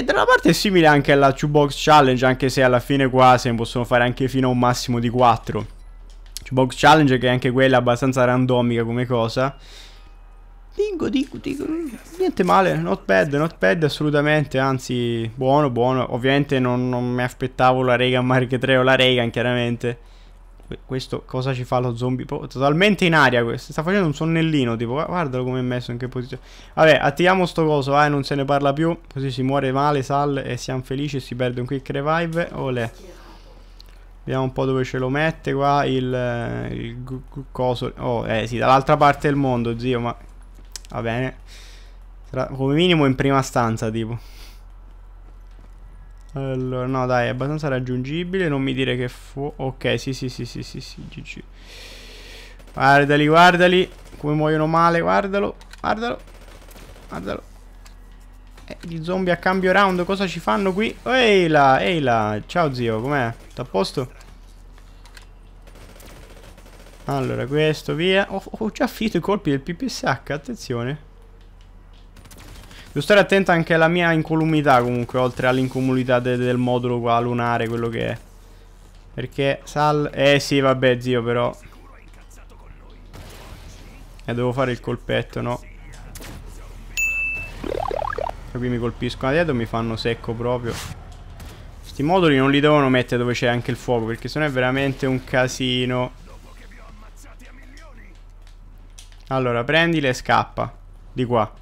E da una parte è simile anche alla 2-box challenge, anche se alla fine qua se ne possono fare anche fino a un massimo di 4. 2-box challenge che è anche quella abbastanza randomica come cosa. Dico, dico, dico, niente male, not bad, not bad assolutamente, anzi buono, buono. Ovviamente non, non mi aspettavo la rega Mark 3 o la Regan chiaramente. Questo cosa ci fa lo zombie? Totalmente in aria questo. Sta facendo un sonnellino. Tipo, guardalo come è messo, in che posizione. Vabbè, attiviamo sto coso, vai, eh, non se ne parla più. Così si muore male, sal e siamo felici e si perde un quick revive. Olè. Vediamo un po' dove ce lo mette qua il, eh, il coso. Oh, eh sì, dall'altra parte del mondo, zio, ma... Va bene. Sarà come minimo in prima stanza, tipo. Allora, no dai, è abbastanza raggiungibile, non mi dire che fu... Ok, sì, sì, sì, sì, sì, sì, GG. Guardali, guardali, come muoiono male, guardalo, guardalo, guardalo. Eh, gli zombie a cambio round, cosa ci fanno qui? Ehi là, ehi là, ciao zio, com'è? T'a posto? Allora, questo, via. Ho, oh, oh, ho già finito i colpi del PPSH, attenzione. Devo stare attento anche alla mia incolumità comunque, oltre all'incolumità de del modulo qua lunare, quello che è. Perché sal... Eh sì, vabbè, zio, però... Eh, devo fare il colpetto, no? E qui mi colpiscono dietro, mi fanno secco proprio. Questi moduli non li devono mettere dove c'è anche il fuoco, perché sennò è veramente un casino. Allora, prendile e scappa. Di qua.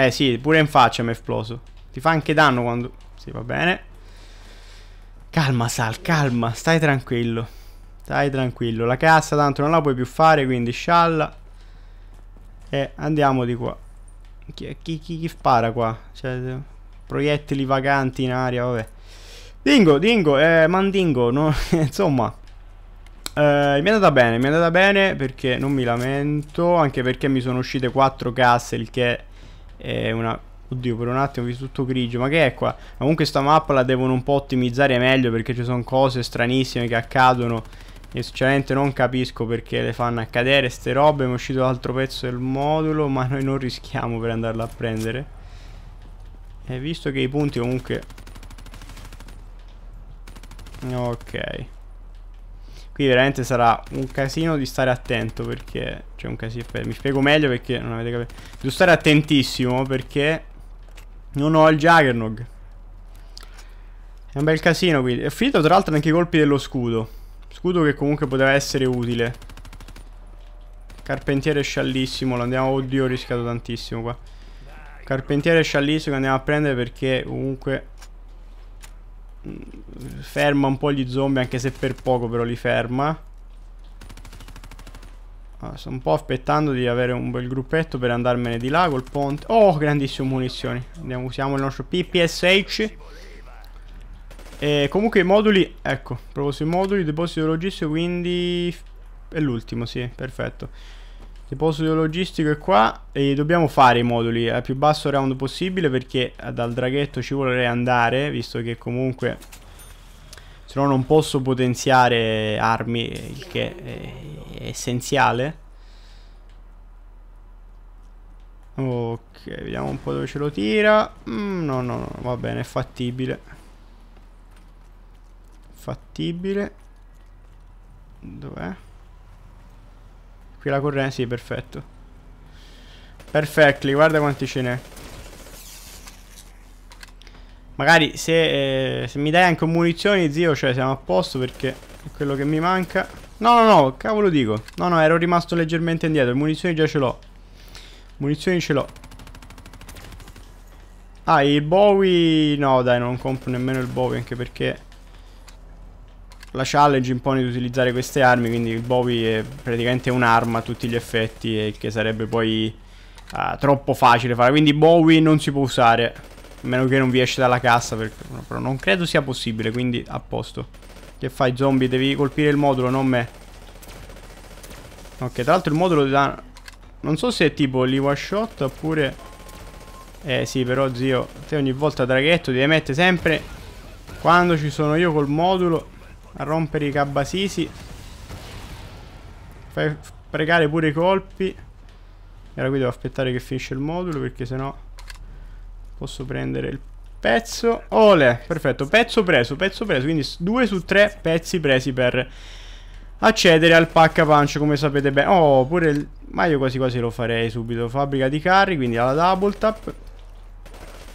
Eh sì, pure in faccia mi è esploso. Ti fa anche danno quando... Sì, va bene. Calma, Sal, calma. Stai tranquillo. Stai tranquillo. La cassa tanto non la puoi più fare, quindi scialla. E andiamo di qua. Chi, chi, chi, chi spara qua? Cioè, proiettili vaganti in aria, vabbè. Dingo, Dingo, eh, Mandingo, no? insomma. Eh, mi è andata bene, mi è andata bene perché non mi lamento, anche perché mi sono uscite 4 casse, il che è una... Oddio, per un attimo ho visto tutto grigio, ma che è qua? Comunque sta mappa la devono un po' ottimizzare meglio perché ci sono cose stranissime che accadono e sinceramente non capisco perché le fanno accadere ste robe, mi è uscito l'altro pezzo del modulo, ma noi non rischiamo per andarla a prendere. E eh, visto che i punti comunque... Ok. Qui veramente sarà un casino di stare attento perché... Cioè un casino... Mi spiego meglio perché non avete capito. Devo stare attentissimo perché non ho il Juggernog. È un bel casino qui. Ho finito tra l'altro anche i colpi dello scudo. Scudo che comunque poteva essere utile. Carpentiere sciallissimo. Lo andiamo... Oddio, ho rischiato tantissimo qua. Carpentiere sciallissimo che andiamo a prendere perché comunque ferma un po' gli zombie anche se per poco però li ferma allora, ah, sto un po' aspettando di avere un bel gruppetto per andarmene di là col ponte oh grandissime munizioni Andiamo, usiamo il nostro PPSH e comunque i moduli ecco proprio sui moduli deposito logistico quindi è l'ultimo sì perfetto Deposito logistico è qua e dobbiamo fare i moduli al più basso round possibile perché dal draghetto ci vorrei andare visto che comunque se no non posso potenziare armi il che è essenziale ok vediamo un po' dove ce lo tira mm, no no no va bene è fattibile fattibile dov'è? Qui la corrente, sì, perfetto. Perfectly, guarda quanti ce n'è. Magari se, eh, se, mi dai anche munizioni, zio, cioè siamo a posto perché è quello che mi manca. No, no, no, cavolo dico. No, no, ero rimasto leggermente indietro. Munizioni già ce l'ho. Munizioni ce l'ho. Ah, il Bowie... No, dai, non compro nemmeno il Bowie anche perché la challenge impone di utilizzare queste armi, quindi il Bowie è praticamente un'arma a tutti gli effetti, e che sarebbe poi uh, troppo facile fare. Quindi Bowie non si può usare, a meno che non vi esce dalla cassa, perché, però non credo sia possibile, quindi a posto. Che fai zombie? Devi colpire il modulo, non me. Ok, tra l'altro il modulo ti dà... Non so se è tipo lì one shot oppure... Eh sì, però zio, te ogni volta draghetto ti devi mettere sempre... Quando ci sono io col modulo a rompere i cabasisi. Fai pregare pure i colpi. ora qui devo aspettare che finisce il modulo perché sennò posso prendere il pezzo. Ole, perfetto, pezzo preso, pezzo preso. Quindi 2 su 3 pezzi presi per accedere al pack punch come sapete bene. Oh, pure il... Ma io quasi quasi lo farei subito. Fabbrica di carri, quindi alla double tap.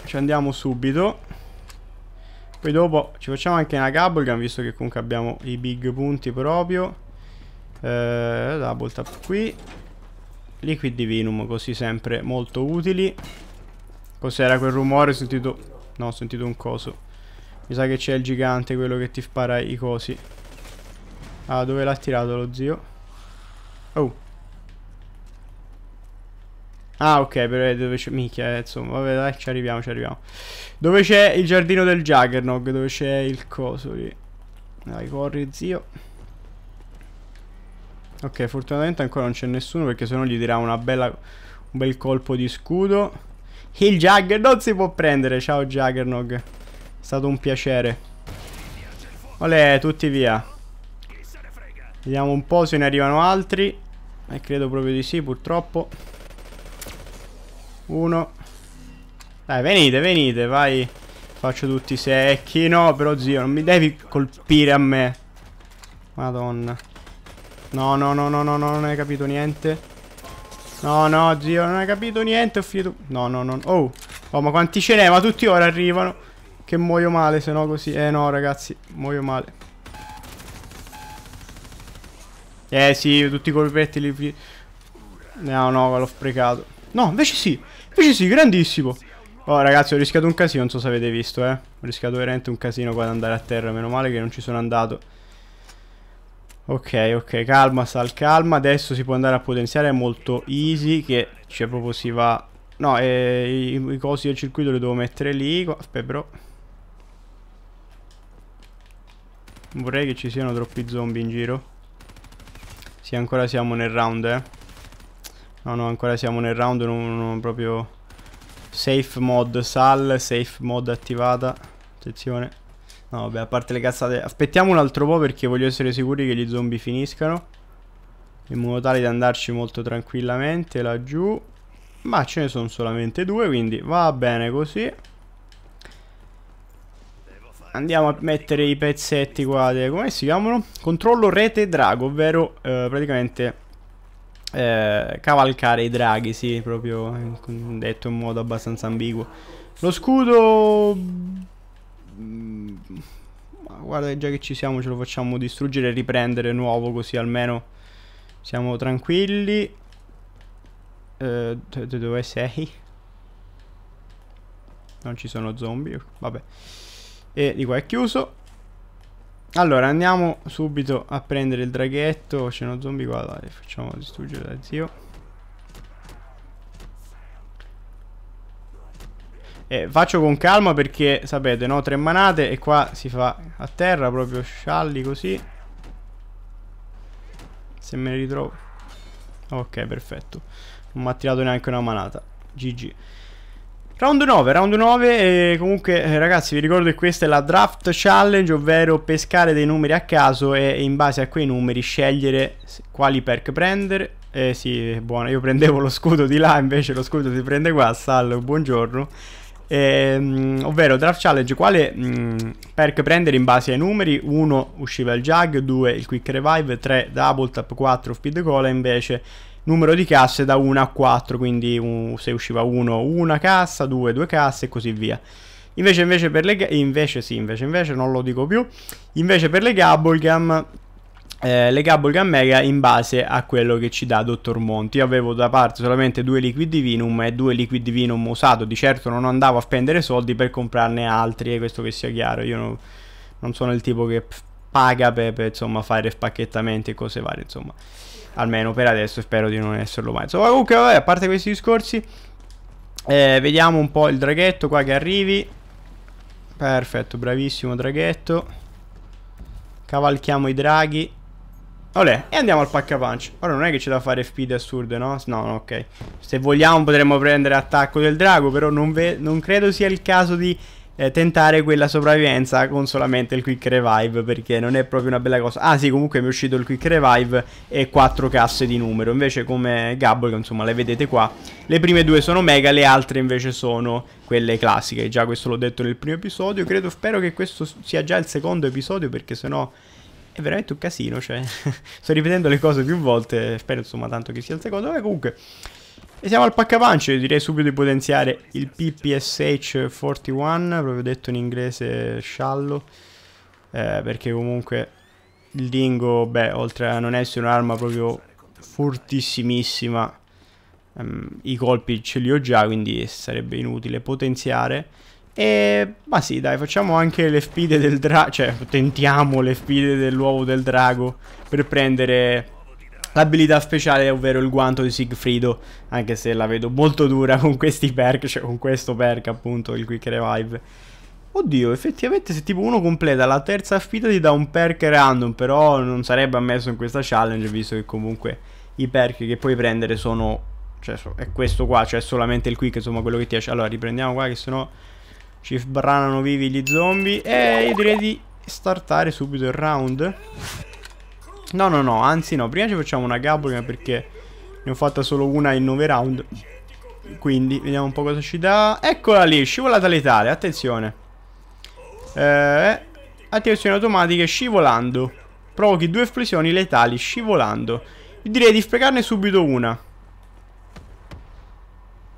Ci andiamo subito. Poi dopo ci facciamo anche una Gabulgan, visto che comunque abbiamo i big punti proprio. Eh, double tap qui. Liquid Divinum, così sempre molto utili. Cos'era quel rumore? Ho sentito... No, ho sentito un coso. Mi sa che c'è il gigante, quello che ti spara i cosi. Ah, dove l'ha tirato lo zio? Oh. Ah, ok, però dove c'è... Mica, eh, insomma, vabbè, dai, ci arriviamo, ci arriviamo. Dove c'è il giardino del Juggernog? Dove c'è il coso lì? Dai, corri, zio. Ok, fortunatamente ancora non c'è nessuno, perché sennò gli dirà una bella... Un bel colpo di scudo. Il Jugger si può prendere. Ciao, Juggernog. È stato un piacere. Olè, tutti via. Vediamo un po' se ne arrivano altri. E eh, credo proprio di sì, purtroppo. Uno. Dai, venite, venite, vai. Faccio tutti i secchi. No, però zio, non mi devi colpire a me. Madonna. No, no, no, no, no, no, non hai capito niente. No, no, zio, non hai capito niente, ho finito... No, no, no, oh, oh, ma quanti ce n'è? Ma tutti ora arrivano Che muoio male, se no così Eh no, ragazzi, muoio male Eh sì, tutti i colpetti li... No, no, l'ho sprecato No, invece sì. Invece sì, grandissimo. Oh ragazzi ho rischiato un casino, non so se avete visto eh Ho rischiato veramente un casino qua ad andare a terra Meno male che non ci sono andato Ok ok calma Sal calma Adesso si può andare a potenziare È molto easy che cioè proprio si va No eh, i, i, cosi del circuito li devo mettere lì Aspetta però Vorrei che ci siano troppi zombie in giro Sì ancora siamo nel round eh No, no, ancora siamo nel round non, non proprio safe mod sal, safe mod attivata. Attenzione. No, vabbè, a parte le cazzate. Aspettiamo un altro po' perché voglio essere sicuri che gli zombie finiscano. In modo tale da andarci molto tranquillamente laggiù. Ma ce ne sono solamente due, quindi va bene così. Andiamo a mettere i pezzetti qua, come si chiamano? Controllo rete drago, ovvero eh, praticamente eh, cavalcare i draghi, sì, proprio detto in modo abbastanza ambiguo. Lo scudo... Mm, ma guarda, già che ci siamo ce lo facciamo distruggere e riprendere nuovo, così almeno siamo tranquilli. Eh, dove sei? Non ci sono zombie, vabbè. E di qua è chiuso. Allora, andiamo subito a prendere il draghetto. C'è uno zombie qua, dai, facciamo distruggere da zio. E faccio con calma perché, sapete, no? Tre manate e qua si fa a terra proprio scialli così. Se me ne ritrovo. Ok, perfetto. Non mi ha tirato neanche una manata. GG. Round 9, round 9 comunque eh, ragazzi vi ricordo che questa è la draft challenge ovvero pescare dei numeri a caso e in base a quei numeri scegliere quali perk prendere eh sì, buono, io prendevo lo scudo di là invece lo scudo si prende qua, Sal, buongiorno ehm, Ovvero draft challenge quale mh, mm, perk prendere in base ai numeri 1 usciva il jug, 2 il quick revive, 3 double tap, 4 speed cola, invece numero di casse da 1 a 4, quindi un, se usciva 1 una cassa, 2 due casse e così via. Invece, invece per le invece sì, invece, invece non lo dico più. Invece per le Gabblegum eh, le Gabblegam Mega in base a quello che ci dà Dottor Monti. Io avevo da parte solamente due Liquid Divinum e due Liquid Divinum usato, di certo non andavo a spendere soldi per comprarne altri, e eh, questo che sia chiaro, io no, non sono il tipo che paga per, per insomma, fare spacchettamenti e cose varie, insomma. Almeno per adesso spero di non esserlo mai. Insomma, comunque, vabbè, a parte questi discorsi, eh, vediamo un po' il draghetto qua che arrivi. Perfetto, bravissimo draghetto. Cavalchiamo i draghi. Olè, e andiamo al pacca punch. Ora non è che c'è da fare speed assurde, no? No, no, ok. Se vogliamo potremmo prendere attacco del drago, però non, non credo sia il caso di eh, tentare quella sopravvivenza con solamente il quick revive perché non è proprio una bella cosa ah sì comunque mi è uscito il quick revive e quattro casse di numero invece come Gabbo che insomma le vedete qua le prime due sono mega le altre invece sono quelle classiche già questo l'ho detto nel primo episodio credo spero che questo sia già il secondo episodio perché sennò è veramente un casino cioè sto ripetendo le cose più volte spero insomma tanto che sia il secondo ma comunque e siamo al pack punch, direi subito di potenziare il PPSH41, proprio detto in inglese sciallo, eh, perché comunque il dingo, beh, oltre a non essere un'arma proprio fortissimissima, ehm, i colpi ce li ho già, quindi sarebbe inutile potenziare. E, ma sì, dai, facciamo anche le sfide del drago, cioè tentiamo le sfide dell'uovo del drago per prendere l'abilità speciale, ovvero il guanto di Sigfrido, anche se la vedo molto dura con questi perk, cioè con questo perk appunto, il Quick Revive. Oddio, effettivamente se tipo uno completa la terza sfida ti dà un perk random, però non sarebbe ammesso in questa challenge, visto che comunque i perk che puoi prendere sono... Cioè, è questo qua, cioè solamente il quick, insomma, quello che ti piace. Allora, riprendiamo qua, che sennò ci sbranano vivi gli zombie. E io direi di startare subito il round. No, no, no, anzi no, prima ci facciamo una Gabulga perché ne ho fatta solo una in 9 round. Quindi, vediamo un po' cosa ci dà. Eccola lì, scivolata letale, attenzione. Eh, attivazioni automatiche, scivolando. Provochi due esplosioni letali, scivolando. Io direi di sprecarne subito una.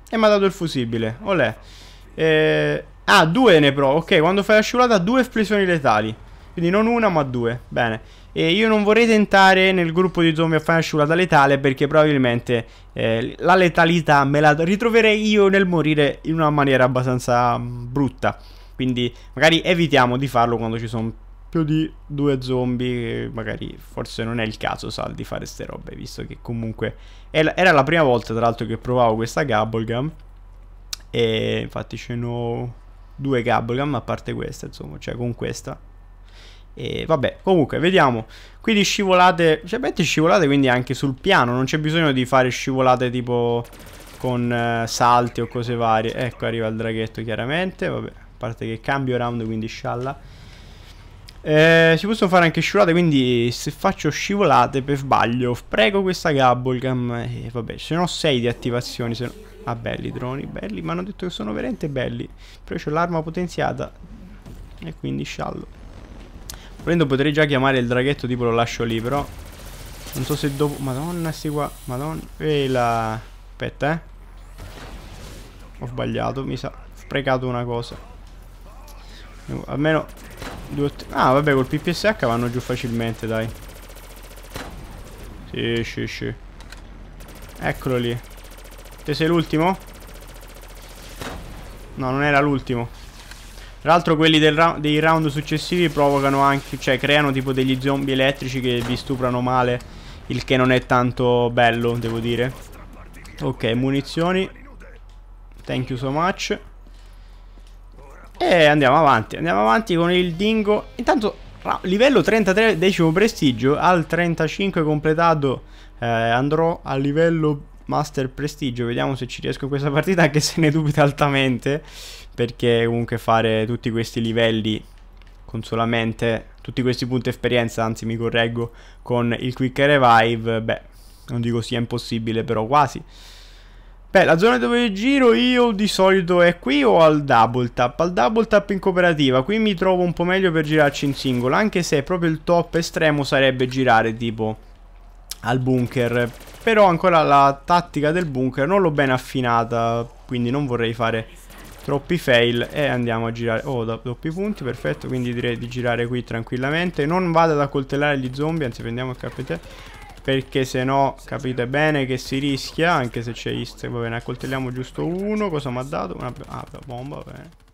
E mi ha dato il fusibile, olè. Eh, ah, due ne provo, ok, quando fai la scivolata due esplosioni letali. Quindi non una, ma due, bene. E io non vorrei tentare nel gruppo di zombie a fare asciugata letale perché probabilmente eh, la letalità me la ritroverei io nel morire in una maniera abbastanza mm, brutta. Quindi magari evitiamo di farlo quando ci sono più di due zombie. Magari forse non è il caso, Sal, di fare ste robe, visto che comunque era la prima volta tra l'altro che provavo questa Gabble E infatti ce n'ho due Gabble a parte questa, insomma, cioè con questa e vabbè, comunque, vediamo. Quindi scivolate, cioè metti scivolate quindi anche sul piano, non c'è bisogno di fare scivolate tipo con uh, salti o cose varie. Ecco, arriva il draghetto chiaramente, vabbè, a parte che cambio round, quindi scialla. Eh, si possono fare anche scivolate, quindi se faccio scivolate per sbaglio, prego questa Gabblegam. E eh, vabbè, se ho 6 di attivazioni, se no... Ah, belli i droni, belli, mi hanno detto che sono veramente belli. Però c'ho l'arma potenziata e quindi sciallo. Volendo potrei già chiamare il draghetto tipo lo lascio lì però Non so se dopo Madonna sti qua Madonna E la Aspetta eh Ho sbagliato mi sa Ho sprecato una cosa Almeno due, Ah vabbè col PPSH vanno giù facilmente dai Sì sì sì Eccolo lì Te sei l'ultimo? No non era l'ultimo tra l'altro quelli ra dei round successivi provocano anche, cioè creano tipo degli zombie elettrici che vi stuprano male, il che non è tanto bello, devo dire. Ok, munizioni. Thank you so much. E andiamo avanti, andiamo avanti con il dingo. Intanto livello 33, decimo prestigio, al 35 completato eh, andrò a livello Master Prestigio, vediamo se ci riesco in questa partita, anche se ne dubito altamente, perché comunque fare tutti questi livelli con solamente tutti questi punti esperienza, anzi mi correggo, con il Quick Revive, beh, non dico sia impossibile, però quasi. Beh, la zona dove giro io di solito è qui o al double tap? Al double tap in cooperativa, qui mi trovo un po' meglio per girarci in singolo, anche se proprio il top estremo sarebbe girare tipo al bunker però ancora la tattica del bunker non l'ho ben affinata, quindi non vorrei fare troppi fail e andiamo a girare oh do doppi punti perfetto quindi direi di girare qui tranquillamente non vado ad accoltellare gli zombie anzi prendiamo il KT perché se no capite bene che si rischia anche se c'è East va bene accoltelliamo giusto uno cosa mi ha dato una ah, bomba va bene